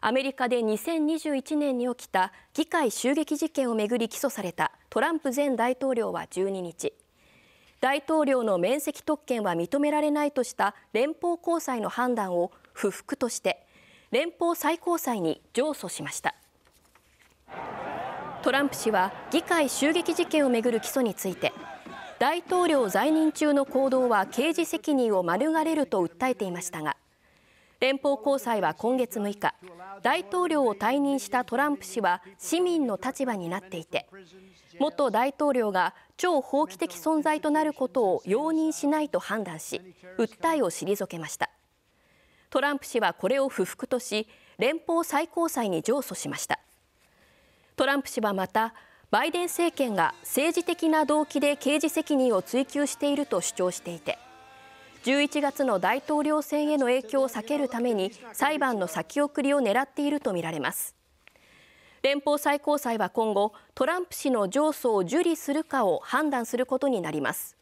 アメリカで2021年に起きた議会襲撃事件をめぐり起訴されたトランプ前大統領は12日大統領の免責特権は認められないとした連邦高裁の判断を不服として連邦最高裁に上訴しましたトランプ氏は議会襲撃事件をめぐる起訴について大統領在任中の行動は刑事責任を免れると訴えていましたが連邦高裁は今月6日大統領を退任したトランプ氏は市民の立場になっていて元大統領が超法規的存在となることを容認しないと判断し訴えを退けましたトランプ氏はこれを不服とし連邦最高裁に上訴しましたトランプ氏はまたバイデン政権が政治的な動機で刑事責任を追及していると主張していて11月の大統領選への影響を避けるために裁判の先送りを狙っているとみられます連邦最高裁は今後トランプ氏の上訴を受理するかを判断することになります